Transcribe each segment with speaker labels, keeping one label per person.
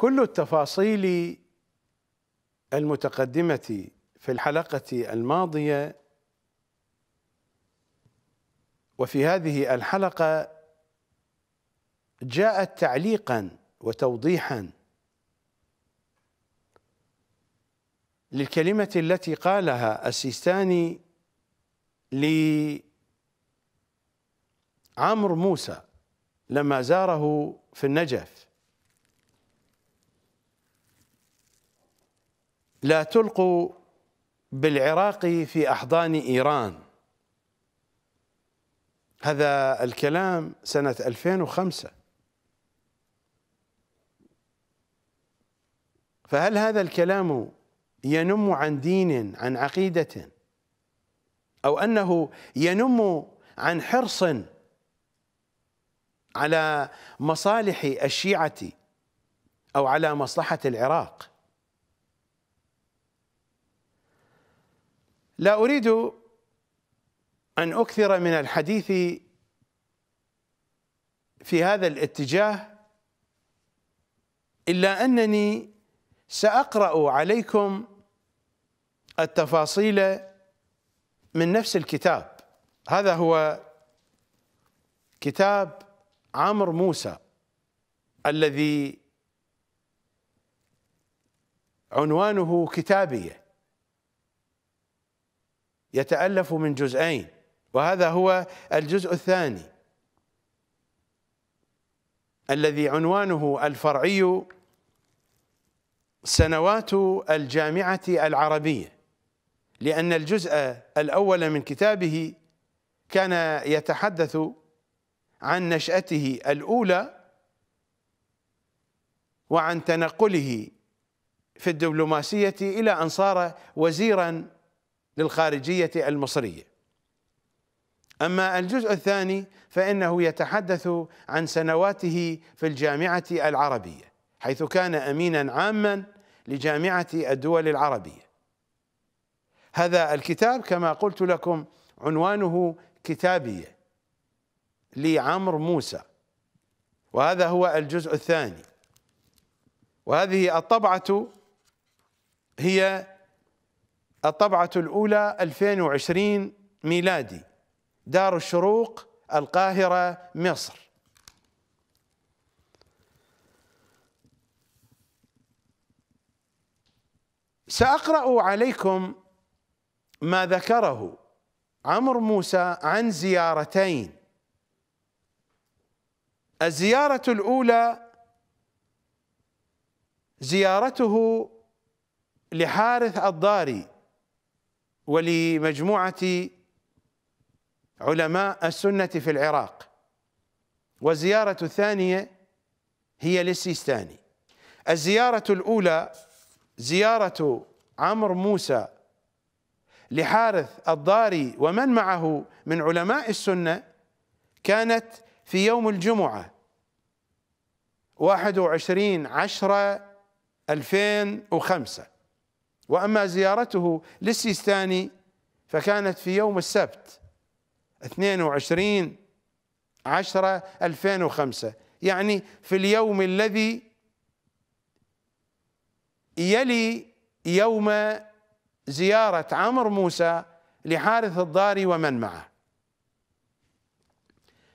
Speaker 1: كل التفاصيل المتقدمة في الحلقة الماضية وفي هذه الحلقة جاءت تعليقا وتوضيحا للكلمة التي قالها السيستاني لعمرو موسى لما زاره في النجف لا تلقوا بالعراق في أحضان إيران هذا الكلام سنة 2005 فهل هذا الكلام ينم عن دين عن عقيدة أو أنه ينم عن حرص على مصالح الشيعة أو على مصلحة العراق لا أريد أن أكثر من الحديث في هذا الاتجاه إلا أنني سأقرأ عليكم التفاصيل من نفس الكتاب هذا هو كتاب عمرو موسى الذي عنوانه كتابيه يتألف من جزئين وهذا هو الجزء الثاني الذي عنوانه الفرعي سنوات الجامعة العربية لأن الجزء الأول من كتابه كان يتحدث عن نشأته الأولى وعن تنقله في الدبلوماسية إلى أن صار وزيرا للخارجية المصرية أما الجزء الثاني فإنه يتحدث عن سنواته في الجامعة العربية حيث كان أمينا عاما لجامعة الدول العربية هذا الكتاب كما قلت لكم عنوانه كتابية لعمر موسى وهذا هو الجزء الثاني وهذه الطبعة هي الطبعة الأولى 2020 ميلادي دار الشروق القاهرة مصر سأقرأ عليكم ما ذكره عمرو موسى عن زيارتين الزيارة الأولى زيارته لحارث الضاري ولمجموعة علماء السنة في العراق والزيارة الثانية هي للسيستاني الزيارة الأولى زيارة عمرو موسى لحارث الضاري ومن معه من علماء السنة كانت في يوم الجمعة 21 10 2005 وأما زيارته للسيستاني فكانت في يوم السبت 22 10 2005 يعني في اليوم الذي يلي يوم زيارة عمر موسى لحارث الضاري ومن معه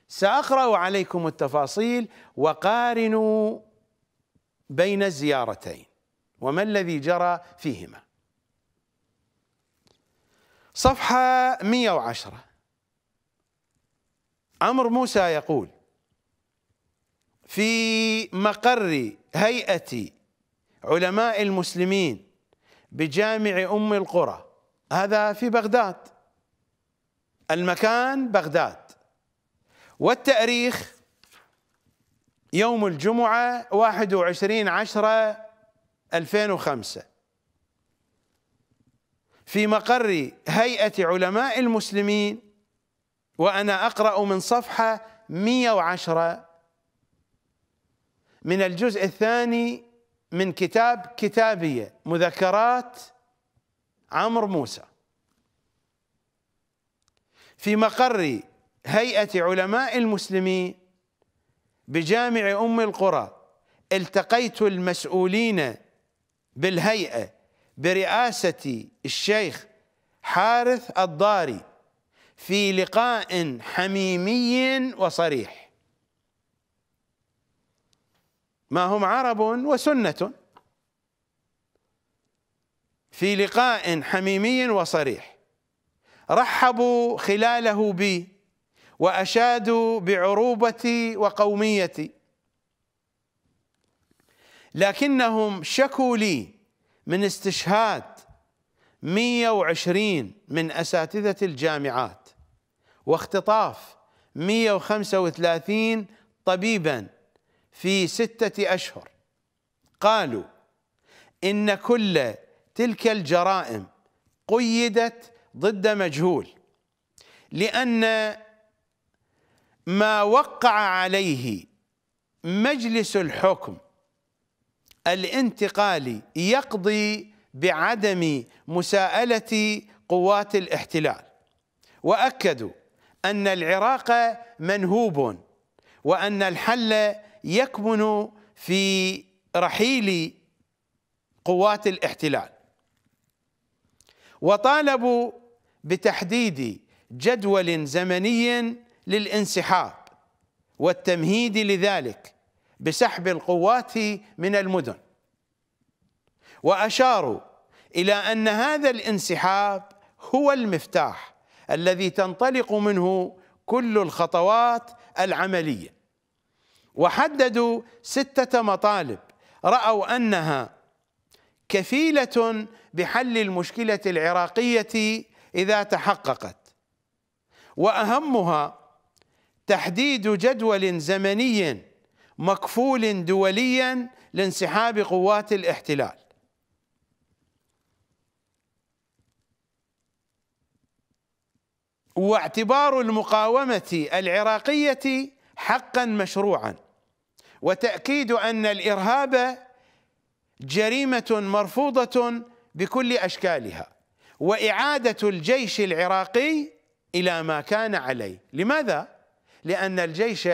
Speaker 1: سأقرأ عليكم التفاصيل وقارنوا بين الزيارتين وما الذي جرى فيهما صفحة 110 عمر موسى يقول في مقر هيئة علماء المسلمين بجامع أم القرى هذا في بغداد المكان بغداد والتأريخ يوم الجمعة 21 عشرة 2005 في مقر هيئة علماء المسلمين وأنا أقرأ من صفحة 110 من الجزء الثاني من كتاب كتابية مذكرات عمرو موسى في مقر هيئة علماء المسلمين بجامع أم القرى التقيت المسؤولين بالهيئة برئاسة الشيخ حارث الضاري في لقاء حميمي وصريح ما هم عرب وسنة في لقاء حميمي وصريح رحبوا خلاله بي وأشادوا بعروبتي وقوميتي لكنهم شكوا لي من استشهاد 120 من أساتذة الجامعات واختطاف 135 طبيبا في ستة أشهر قالوا إن كل تلك الجرائم قيدت ضد مجهول لأن ما وقع عليه مجلس الحكم الانتقالي يقضي بعدم مساءله قوات الاحتلال واكدوا ان العراق منهوب وان الحل يكمن في رحيل قوات الاحتلال وطالبوا بتحديد جدول زمني للانسحاب والتمهيد لذلك بسحب القوات من المدن واشاروا الى ان هذا الانسحاب هو المفتاح الذي تنطلق منه كل الخطوات العمليه وحددوا سته مطالب راوا انها كفيله بحل المشكله العراقيه اذا تحققت واهمها تحديد جدول زمني مكفول دوليا لانسحاب قوات الاحتلال واعتبار المقاومة العراقية حقا مشروعا وتأكيد أن الإرهاب جريمة مرفوضة بكل أشكالها وإعادة الجيش العراقي إلى ما كان عليه لماذا؟ لأن الجيش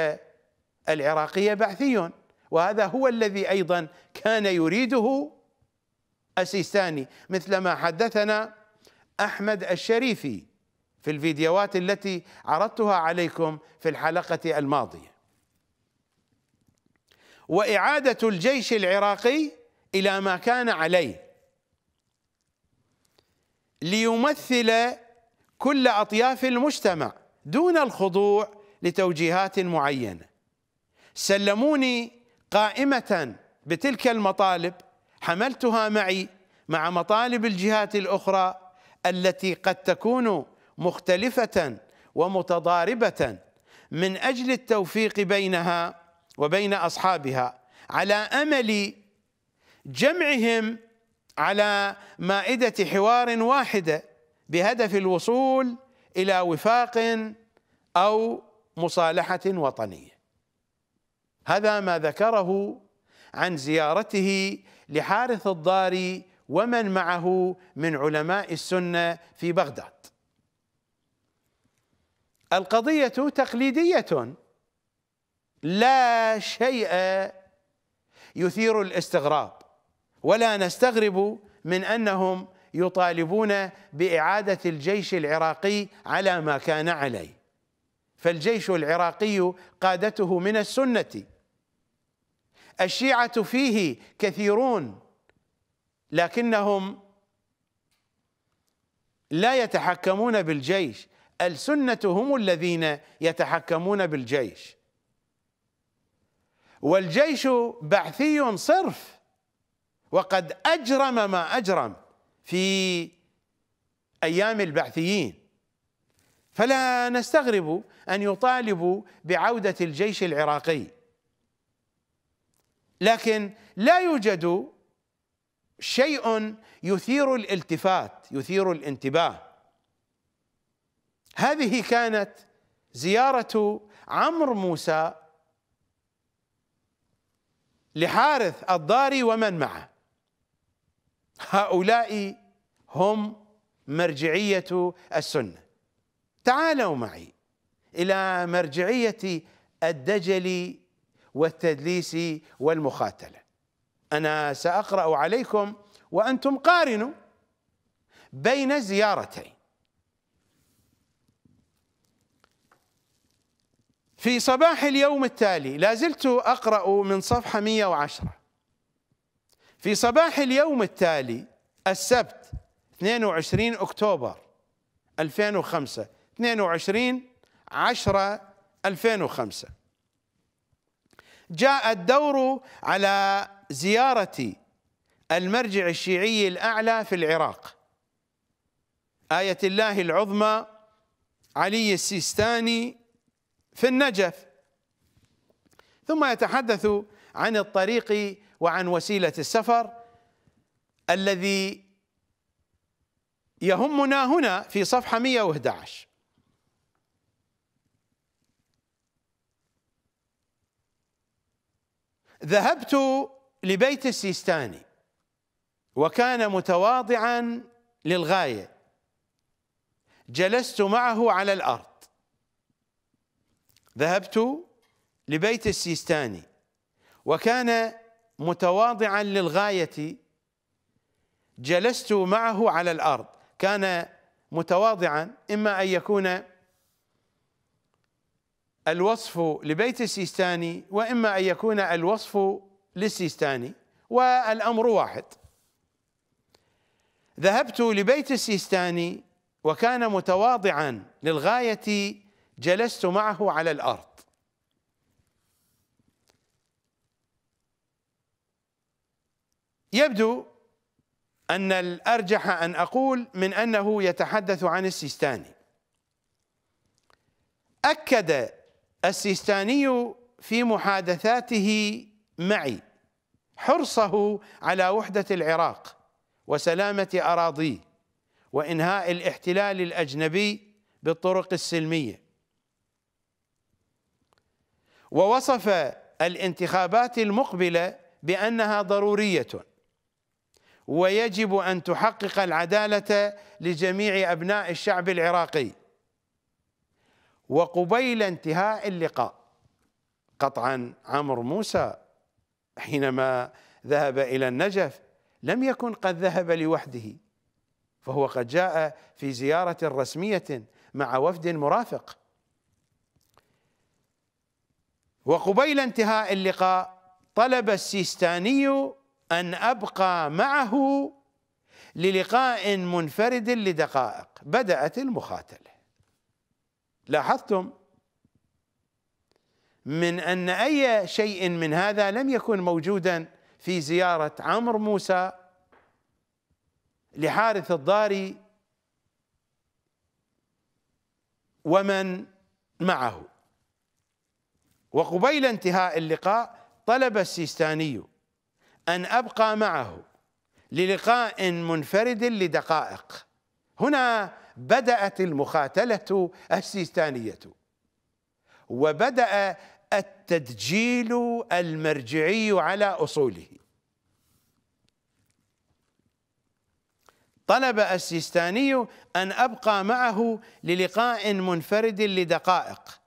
Speaker 1: العراقية بعثي وهذا هو الذي أيضا كان يريده السيستاني مثل ما حدثنا أحمد الشريفي في الفيديوهات التي عرضتها عليكم في الحلقة الماضية وإعادة الجيش العراقي إلى ما كان عليه ليمثل كل أطياف المجتمع دون الخضوع لتوجيهات معينه سلموني قائمة بتلك المطالب حملتها معي مع مطالب الجهات الأخرى التي قد تكون مختلفة ومتضاربة من أجل التوفيق بينها وبين أصحابها على أمل جمعهم على مائدة حوار واحدة بهدف الوصول إلى وفاق أو مصالحة وطنية هذا ما ذكره عن زيارته لحارث الضاري ومن معه من علماء السنه في بغداد القضيه تقليديه لا شيء يثير الاستغراب ولا نستغرب من انهم يطالبون باعاده الجيش العراقي على ما كان عليه فالجيش العراقي قادته من السنه الشيعة فيه كثيرون لكنهم لا يتحكمون بالجيش السنة هم الذين يتحكمون بالجيش والجيش بعثي صرف وقد أجرم ما أجرم في أيام البعثيين فلا نستغرب أن يطالبوا بعودة الجيش العراقي لكن لا يوجد شيء يثير الالتفات يثير الانتباه هذه كانت زيارة عمرو موسى لحارث الضاري ومن معه هؤلاء هم مرجعية السنة تعالوا معي إلى مرجعية الدجل والتدليس والمخاتلة أنا سأقرأ عليكم وأنتم قارنوا بين زيارتين في صباح اليوم التالي لا زلت أقرأ من صفحة 110 في صباح اليوم التالي السبت 22 أكتوبر 2005 22 10 2005 جاء الدور على زيارة المرجع الشيعي الأعلى في العراق آية الله العظمى علي السيستاني في النجف ثم يتحدث عن الطريق وعن وسيلة السفر الذي يهمنا هنا في صفحة 111 ذهبت لبيت السيستاني وكان متواضعا للغايه جلست معه على الارض ذهبت لبيت السيستاني وكان متواضعا للغايه جلست معه على الارض كان متواضعا اما ان يكون الوصف لبيت السيستاني واما ان يكون الوصف للسيستاني والامر واحد ذهبت لبيت السيستاني وكان متواضعا للغايه جلست معه على الارض يبدو ان الارجح ان اقول من انه يتحدث عن السيستاني اكد السيستاني في محادثاته معي حرصه على وحدة العراق وسلامة أراضيه وإنهاء الاحتلال الأجنبي بالطرق السلمية ووصف الانتخابات المقبلة بأنها ضرورية ويجب أن تحقق العدالة لجميع أبناء الشعب العراقي وقبيل انتهاء اللقاء قطعا عمرو موسى حينما ذهب إلى النجف لم يكن قد ذهب لوحده فهو قد جاء في زيارة رسمية مع وفد مرافق وقبيل انتهاء اللقاء طلب السيستاني أن أبقى معه للقاء منفرد لدقائق بدأت المخاتلة لاحظتم من ان اي شيء من هذا لم يكن موجودا في زياره عمرو موسى لحارث الضاري ومن معه وقبيل انتهاء اللقاء طلب السيستاني ان ابقى معه للقاء منفرد لدقائق هنا بدأت المخاتلة السيستانية وبدأ التدجيل المرجعي على أصوله طلب السيستاني أن أبقى معه للقاء منفرد لدقائق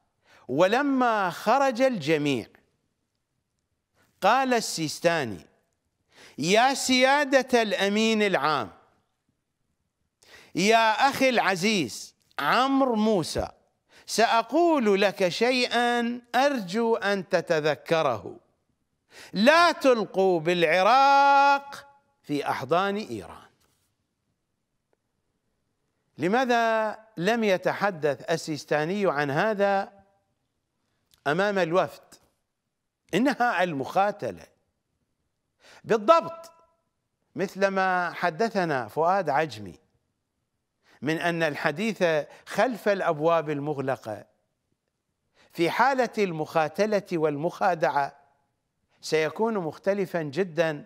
Speaker 1: ولما خرج الجميع قال السيستاني يا سيادة الأمين العام يا أخي العزيز عمرو موسى سأقول لك شيئا أرجو أن تتذكره لا تلقوا بالعراق في أحضان إيران لماذا لم يتحدث السيستاني عن هذا أمام الوفد إنها المخاتلة بالضبط مثلما حدثنا فؤاد عجمي من ان الحديث خلف الابواب المغلقه في حاله المخاتله والمخادعه سيكون مختلفا جدا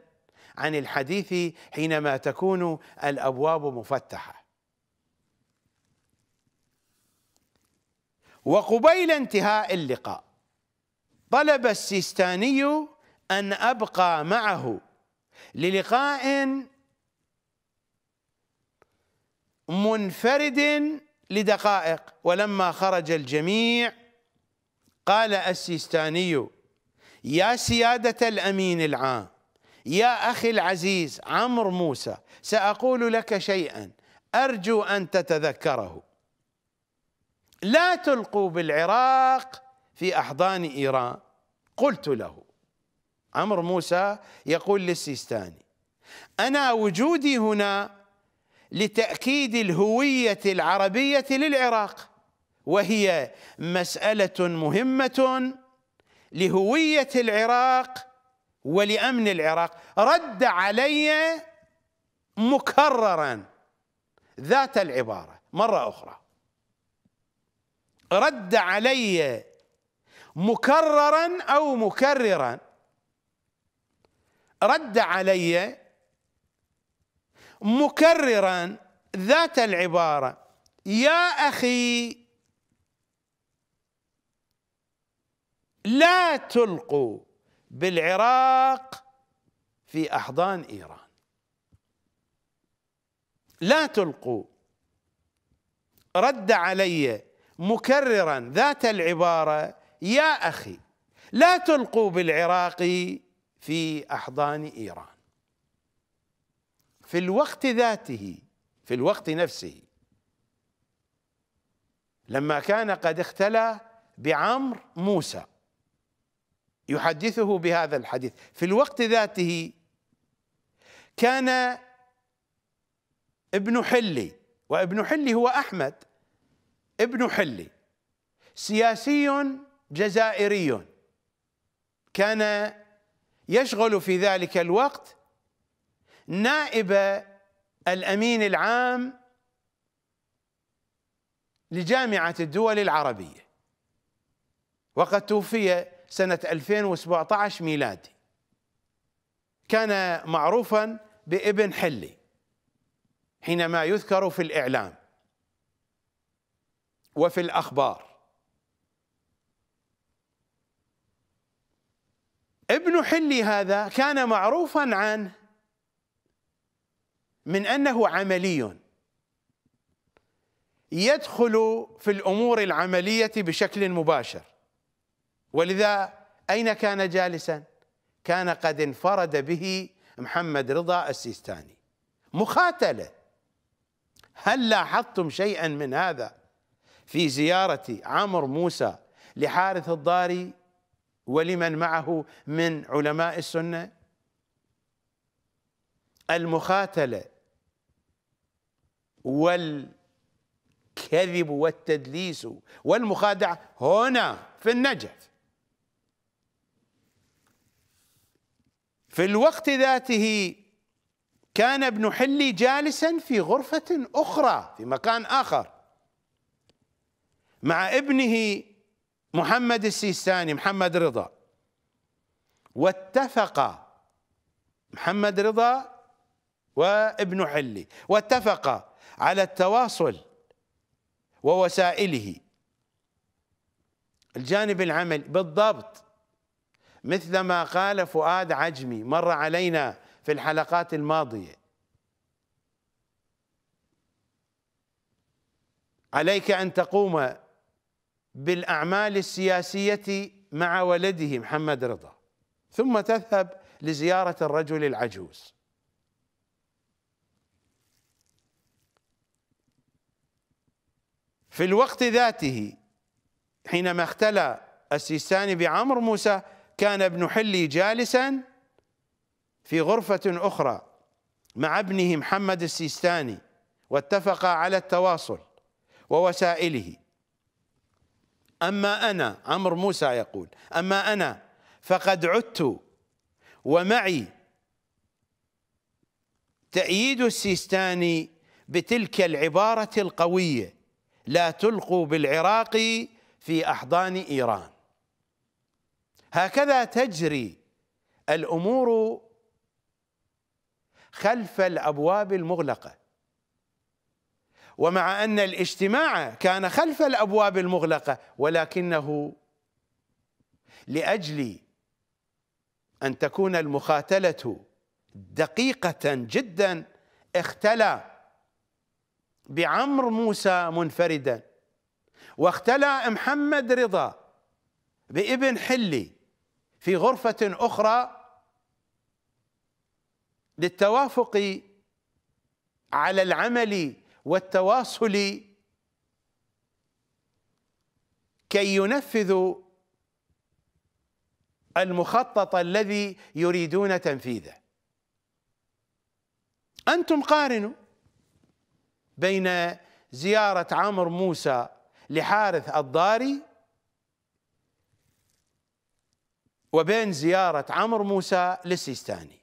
Speaker 1: عن الحديث حينما تكون الابواب مفتحه وقبيل انتهاء اللقاء طلب السيستاني ان ابقى معه للقاء منفرد لدقائق ولما خرج الجميع قال السيستاني يا سيادة الأمين العام يا أخي العزيز عمرو موسى سأقول لك شيئا أرجو أن تتذكره لا تلقوا بالعراق في أحضان إيران قلت له عمرو موسى يقول للسيستاني أنا وجودي هنا لتأكيد الهوية العربية للعراق وهي مسألة مهمة لهوية العراق ولأمن العراق رد علي مكررا ذات العبارة مرة أخرى رد علي مكررا أو مكررا رد علي مكررا ذات العباره يا اخي لا تلقوا بالعراق في احضان ايران لا تلقوا رد علي مكررا ذات العباره يا اخي لا تلقوا بالعراق في احضان ايران في الوقت ذاته في الوقت نفسه لما كان قد اختلى بعمر موسى يحدثه بهذا الحديث في الوقت ذاته كان ابن حلي وابن حلي هو احمد ابن حلي سياسي جزائري كان يشغل في ذلك الوقت نائب الامين العام لجامعه الدول العربيه وقد توفي سنه 2017 ميلادي كان معروفا بابن حلي حينما يذكر في الاعلام وفي الاخبار ابن حلي هذا كان معروفا عنه من انه عملي يدخل في الامور العمليه بشكل مباشر ولذا اين كان جالسا؟ كان قد انفرد به محمد رضا السيستاني مخاتله هل لاحظتم شيئا من هذا في زياره عمرو موسى لحارث الضاري ولمن معه من علماء السنه المخاتله والكذب والتدليس والمخادعة هنا في النجف في الوقت ذاته كان ابن حلي جالسا في غرفة أخرى في مكان آخر مع ابنه محمد السيستاني محمد رضا واتفق محمد رضا وابن حلي واتفق على التواصل ووسائله الجانب العمل بالضبط مثل ما قال فؤاد عجمي مر علينا في الحلقات الماضيه عليك ان تقوم بالاعمال السياسيه مع ولده محمد رضا ثم تذهب لزياره الرجل العجوز في الوقت ذاته حينما اختلى السيستاني بعمر موسى كان ابن حلي جالسا في غرفة أخرى مع ابنه محمد السيستاني واتفقا على التواصل ووسائله أما أنا عمرو موسى يقول أما أنا فقد عدت ومعي تأييد السيستاني بتلك العبارة القوية لا تلقوا بالعراق في أحضان إيران هكذا تجري الأمور خلف الأبواب المغلقة ومع أن الاجتماع كان خلف الأبواب المغلقة ولكنه لأجل أن تكون المخاتلة دقيقة جدا اختلى بعمر موسى منفردا واختلى محمد رضا بابن حلي في غرفة أخرى للتوافق على العمل والتواصل كي ينفذوا المخطط الذي يريدون تنفيذه أنتم قارنوا بين زيارة عمر موسى لحارث الضاري وبين زيارة عمر موسى للسيستاني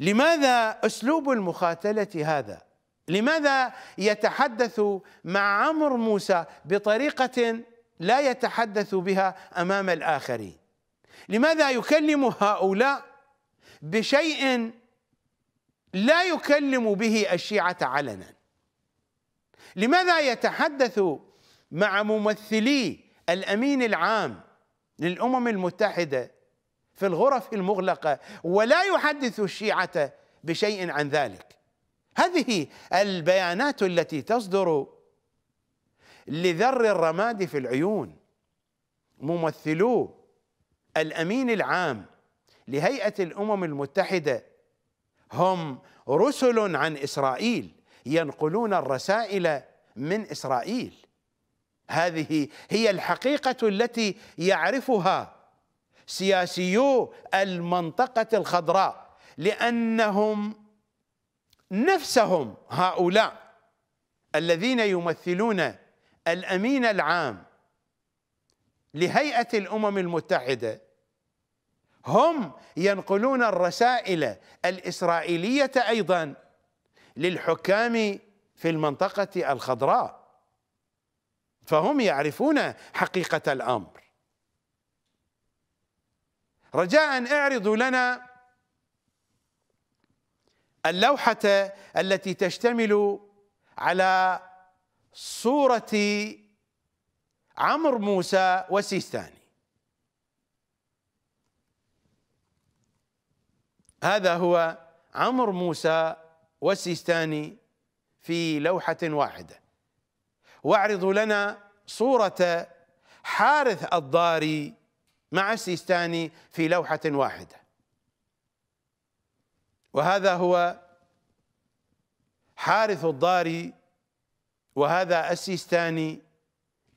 Speaker 1: لماذا أسلوب المخاتلة هذا لماذا يتحدث مع عمر موسى بطريقة لا يتحدث بها أمام الآخرين لماذا يكلم هؤلاء بشيء لا يكلم به الشيعة علنا لماذا يتحدث مع ممثلي الأمين العام للأمم المتحدة في الغرف المغلقة ولا يحدث الشيعة بشيء عن ذلك هذه البيانات التي تصدر لذر الرماد في العيون ممثلو الأمين العام لهيئة الأمم المتحدة هم رسل عن اسرائيل ينقلون الرسائل من اسرائيل هذه هي الحقيقه التي يعرفها سياسيو المنطقه الخضراء لانهم نفسهم هؤلاء الذين يمثلون الامين العام لهيئه الامم المتحده هم ينقلون الرسائل الإسرائيلية أيضا للحكام في المنطقة الخضراء فهم يعرفون حقيقة الأمر رجاء اعرضوا لنا اللوحة التي تشتمل على صورة عمرو موسى وسيستاني هذا هو عمر موسى والسيستاني في لوحة واحدة واعرضوا لنا صورة حارث الضاري مع السيستاني في لوحة واحدة وهذا هو حارث الضاري وهذا السيستاني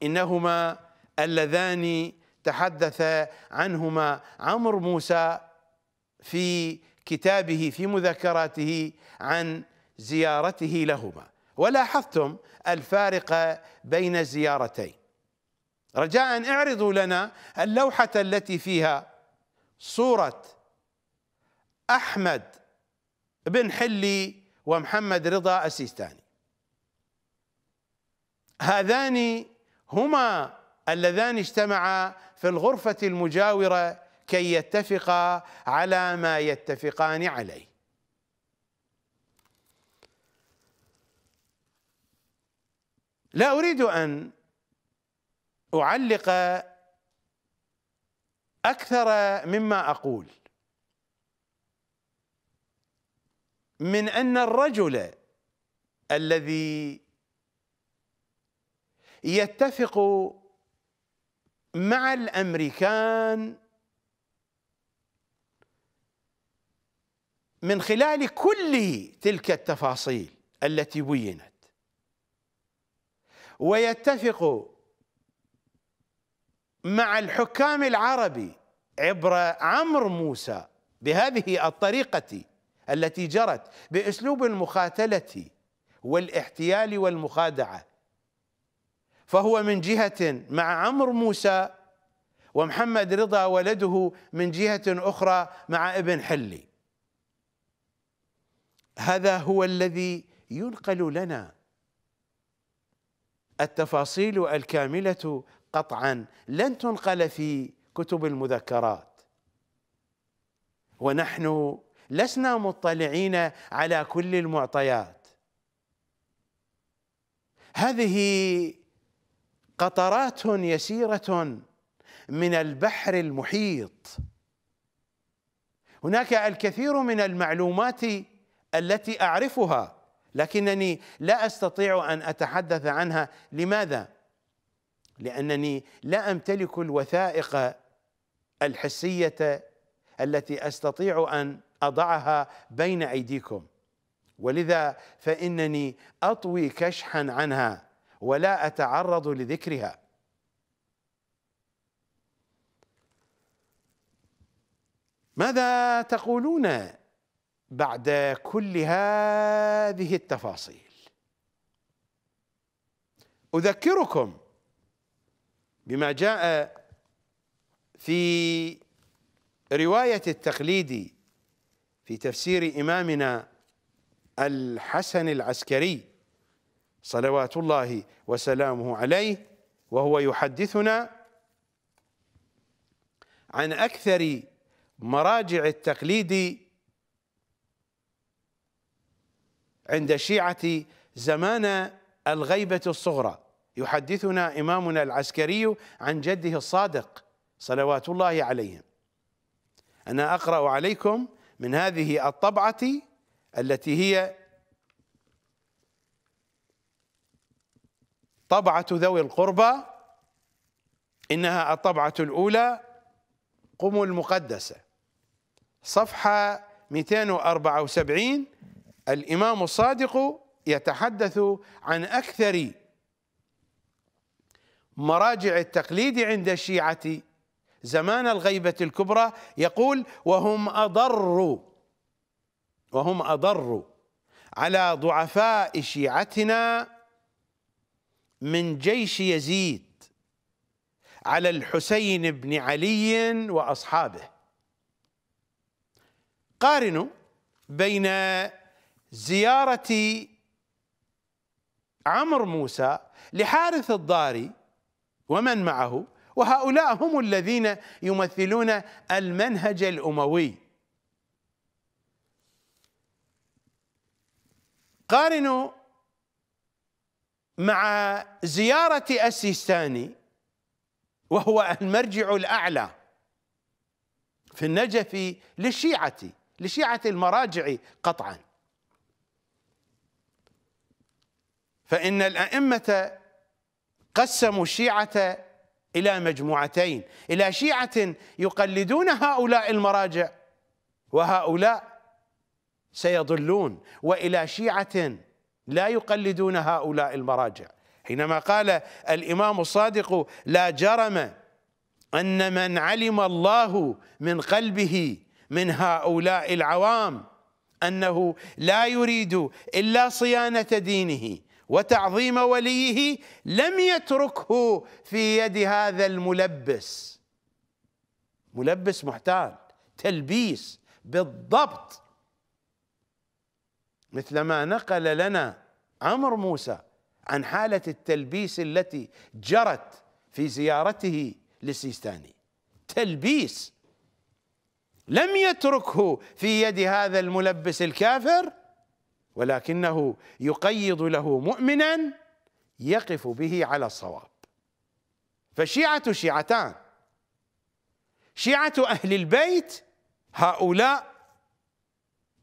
Speaker 1: إنهما اللذان تحدث عنهما عمرو موسى في كتابه في مذكراته عن زيارته لهما ولاحظتم الفارق بين الزيارتين رجاء اعرضوا لنا اللوحة التي فيها صورة أحمد بن حلي ومحمد رضا السيستاني هذان هما اللذان اجتمعا في الغرفة المجاورة كي يتفقا على ما يتفقان عليه لا اريد ان اعلق اكثر مما اقول من ان الرجل الذي يتفق مع الامريكان من خلال كل تلك التفاصيل التي بينت ويتفق مع الحكام العرب عبر عمر موسى بهذه الطريقة التي جرت بأسلوب المخاتلة والاحتيال والمخادعة فهو من جهة مع عمر موسى ومحمد رضا ولده من جهة أخرى مع ابن حلي هذا هو الذي ينقل لنا التفاصيل الكاملة قطعا لن تنقل في كتب المذكرات ونحن لسنا مطلعين على كل المعطيات هذه قطرات يسيرة من البحر المحيط هناك الكثير من المعلومات التي اعرفها لكنني لا استطيع ان اتحدث عنها لماذا لانني لا امتلك الوثائق الحسيه التي استطيع ان اضعها بين ايديكم ولذا فانني اطوي كشحا عنها ولا اتعرض لذكرها ماذا تقولون بعد كل هذه التفاصيل اذكركم بما جاء في روايه التقليدي في تفسير امامنا الحسن العسكري صلوات الله وسلامه عليه وهو يحدثنا عن اكثر مراجع التقليد عند الشيعة زمان الغيبة الصغرى يحدثنا إمامنا العسكري عن جده الصادق صلوات الله عليهم أنا أقرأ عليكم من هذه الطبعة التي هي طبعة ذوي القربى إنها الطبعة الأولى قم المقدسة صفحة 274 الامام الصادق يتحدث عن اكثر مراجع التقليد عند الشيعه زمان الغيبه الكبرى يقول وهم اضر وهم اضر على ضعفاء شيعتنا من جيش يزيد على الحسين بن علي واصحابه قارنوا بين زيارة عمر موسى لحارث الضاري ومن معه وهؤلاء هم الذين يمثلون المنهج الأموي قارنوا مع زيارة السيستاني وهو المرجع الأعلى في النجف للشيعة لشيعة المراجع قطعاً فإن الأئمة قسموا الشيعة إلى مجموعتين إلى شيعة يقلدون هؤلاء المراجع وهؤلاء سيضلون وإلى شيعة لا يقلدون هؤلاء المراجع حينما قال الإمام الصادق لا جرم أن من علم الله من قلبه من هؤلاء العوام أنه لا يريد إلا صيانة دينه وتعظيم وليه لم يتركه في يد هذا الملبس ملبس محتال تلبيس بالضبط مثل ما نقل لنا عمر موسى عن حالة التلبيس التي جرت في زيارته للسيستاني تلبيس لم يتركه في يد هذا الملبس الكافر ولكنه يقيض له مؤمنا يقف به على الصواب فالشيعة شيعتان شيعة أهل البيت هؤلاء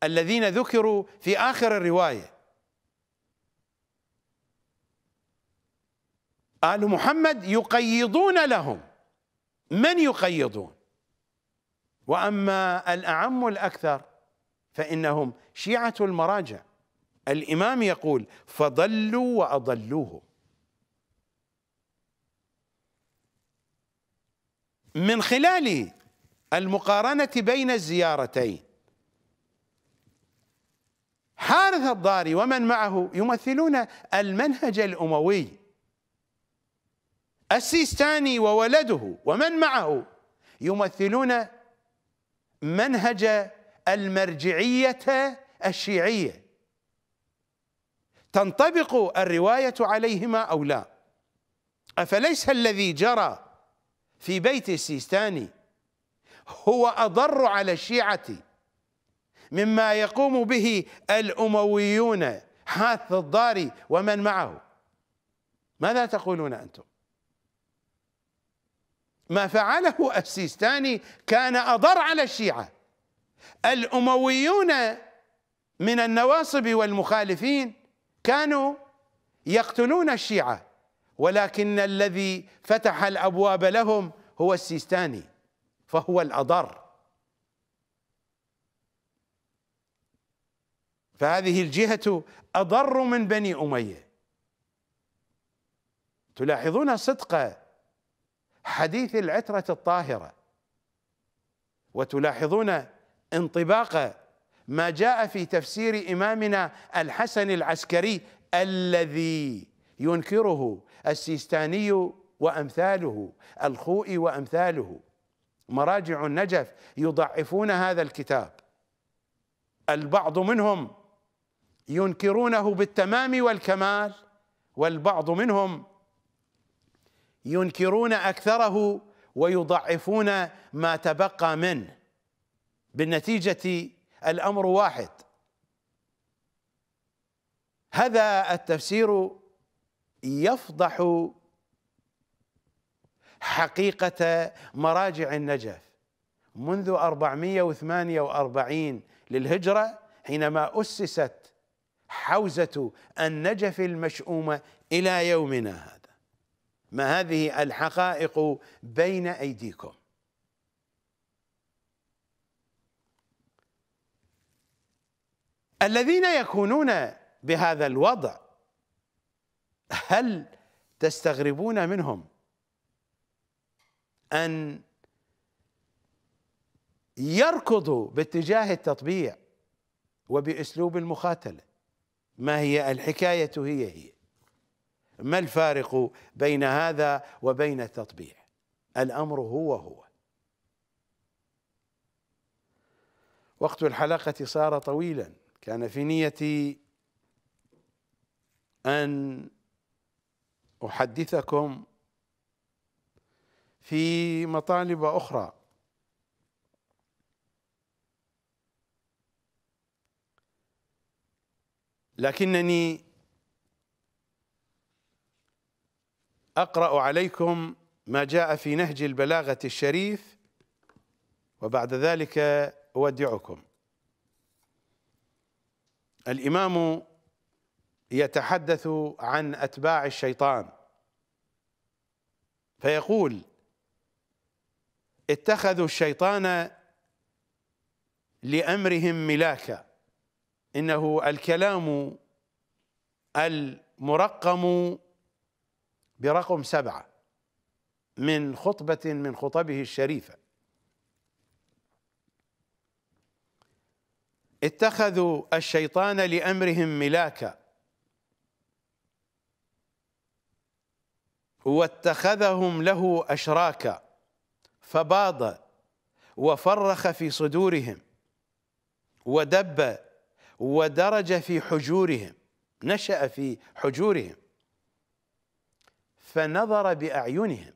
Speaker 1: الذين ذكروا في آخر الرواية آل محمد يقيضون لهم من يقيضون وأما الأعم الأكثر فإنهم شيعة المراجع الامام يقول فضلوا واضلوه من خلال المقارنه بين الزيارتين حارث الضاري ومن معه يمثلون المنهج الاموي السيستاني وولده ومن معه يمثلون منهج المرجعيه الشيعيه تنطبق الروايه عليهما او لا افليس الذي جرى في بيت السيستاني هو اضر على الشيعه مما يقوم به الامويون حاث الضاري ومن معه ماذا تقولون انتم ما فعله السيستاني كان اضر على الشيعه الامويون من النواصب والمخالفين كانوا يقتلون الشيعة ولكن الذي فتح الأبواب لهم هو السيستاني فهو الأضر فهذه الجهة أضر من بني أمية تلاحظون صدق حديث العترة الطاهرة وتلاحظون انطباق ما جاء في تفسير إمامنا الحسن العسكري الذي ينكره السيستاني وأمثاله الخوئي وأمثاله مراجع النجف يضعفون هذا الكتاب البعض منهم ينكرونه بالتمام والكمال والبعض منهم ينكرون اكثره ويضعفون ما تبقى منه بالنتيجه الامر واحد هذا التفسير يفضح حقيقة مراجع النجف منذ 448 للهجرة حينما أسست حوزة النجف المشؤومة إلى يومنا هذا ما هذه الحقائق بين أيديكم الذين يكونون بهذا الوضع هل تستغربون منهم ان يركضوا باتجاه التطبيع وباسلوب المخاتله ما هي الحكايه هي هي ما الفارق بين هذا وبين التطبيع الامر هو هو وقت الحلقه صار طويلا كان في نيتي أن أحدثكم في مطالب أخرى لكنني أقرأ عليكم ما جاء في نهج البلاغة الشريف وبعد ذلك أودعكم الامام يتحدث عن اتباع الشيطان فيقول اتخذوا الشيطان لامرهم ملاكا انه الكلام المرقم برقم سبعه من خطبه من خطبه الشريفه اتخذوا الشيطان لامرهم ملاكا واتخذهم له اشراكا فباض وفرخ في صدورهم ودب ودرج في حجورهم نشا في حجورهم فنظر باعينهم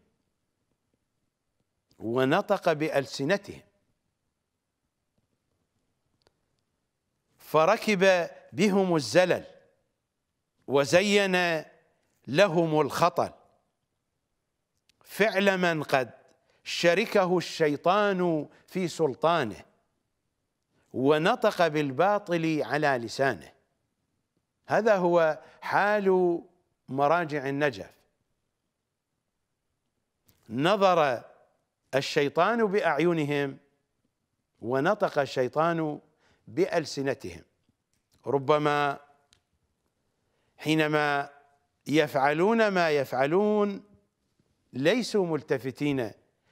Speaker 1: ونطق بالسنتهم فركب بهم الزلل وزين لهم الخطل فعل من قد شركه الشيطان في سلطانه ونطق بالباطل على لسانه هذا هو حال مراجع النجف نظر الشيطان باعينهم ونطق الشيطان بألسنتهم ربما حينما يفعلون ما يفعلون ليسوا ملتفتين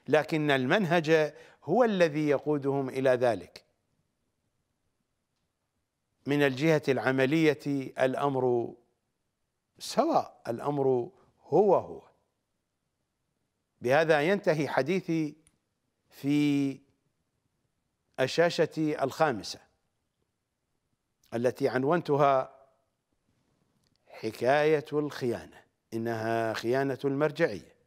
Speaker 1: لكن المنهج هو الذي يقودهم إلى ذلك من الجهة العملية الأمر سواء الأمر هو هو بهذا ينتهي حديثي في الشاشة الخامسة التي عنونتها حكاية الخيانة إنها خيانة المرجعية